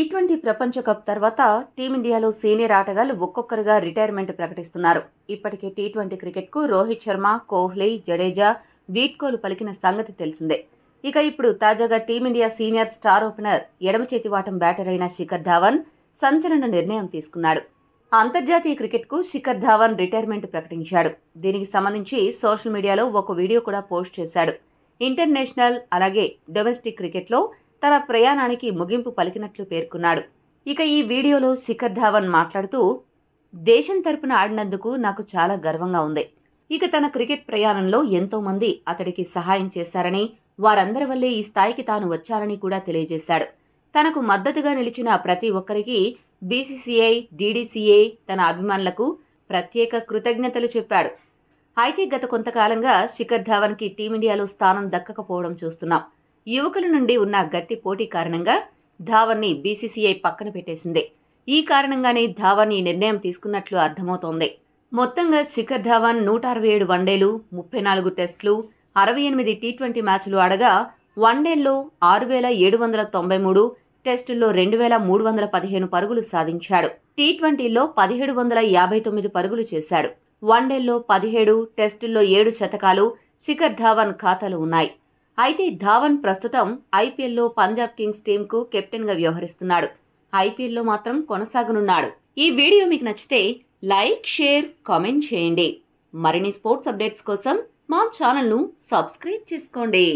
T twenty ప్రపంచ cup తర్వాత టీమిండియాలో senior ఆటగాళ్లు ఒక్కొక్కరుగా రిటైర్మెంట్ ప్రకటిస్తున్నారు ఇప్పటికే టీ ట్వంటీ క్రికెట్కు రోహిత్ శర్మ కోహ్లీ జడేజా వీట్కోలు పలికిన సంగతి తెలిసిందే ఇక ఇప్పుడు తాజాగా టీమిండియా సీనియర్ స్టార్ ఓపెనర్ ఎడమ చేతివాటం బ్యాటర్ అయిన శిఖర్ ధావన్ సంచలన నిర్ణయం తీసుకున్నాడు అంతర్జాతీయ క్రికెట్కు శిఖర్ ధావన్ రిటైర్మెంట్ ప్రకటించాడు దీనికి సంబంధించి సోషల్ మీడియాలో ఒక వీడియో కూడా పోస్ట్ చేశాడు ఇంటర్నేషనల్ అలాగే డొమెస్టిక్ క్రికెట్లో తన ప్రయాణానికి ముగింపు పలికినట్లు పేర్కొన్నాడు ఇక ఈ వీడియోలో శిఖర్ ధావన్ మాట్లాడుతూ దేశం తరపున ఆడినందుకు నాకు చాలా గర్వంగా ఉంది ఇక తన క్రికెట్ ప్రయాణంలో ఎంతో మంది అతడికి సహాయం చేశారని వారందరి వల్లే ఈ స్థాయికి తాను వచ్చారని కూడా తెలియజేశాడు తనకు మద్దతుగా నిలిచిన ప్రతి ఒక్కరికి బీసీసీఐ డీడీసీఏ తన అభిమానులకు ప్రత్యేక కృతజ్ఞతలు చెప్పాడు అయితే గత కొంతకాలంగా శిఖర్ ధావన్కి టీమిండియాలో స్థానం దక్కకపోవడం చూస్తున్నాం యువకుల నుండి ఉన్న గట్టి పోటీ కారణంగా ధావన్ని బీసీసీఐ పక్కన పెట్టేసింది ఈ కారణంగానే ధావన్ ఈ నిర్ణయం తీసుకున్నట్లు అర్థమవుతోంది మొత్తంగా శిఖర్ ధావన్ నూట అరవై ఏడు వన్డేలు ముప్పై నాలుగు టెస్టులు అరవై ఎనిమిది టీ ట్వంటీ మ్యాచ్లు ఆడగా వన్డేల్లో ఆరు వేల ఏడు వందల తొంభై మూడు టెస్టుల్లో రెండు వేల మూడు వందల పదిహేను పరుగులు సాధించాడు టీ ట్వంటీలో పదిహేడు వందల యాభై తొమ్మిది పరుగులు చేశాడు వన్డేల్లో పదిహేడు టెస్టుల్లో ఏడు శతకాలు శిఖర్ ధావన్ ఖాతాలు ఉన్నాయి అయితే ధావన్ ప్రస్తుతం ఐపీఎల్లో పంజాబ్ కింగ్స్ టీంకు కెప్టెన్గా వ్యవహరిస్తున్నాడు ఐపీఎల్లో మాత్రం కొనసాగనున్నాడు ఈ వీడియో మీకు నచ్చితే లైక్ షేర్ కామెంట్ చేయండి మరిన్ని స్పోర్ట్స్ అప్డేట్స్ కోసం మా ఛానల్ను సబ్స్క్రైబ్ చేసుకోండి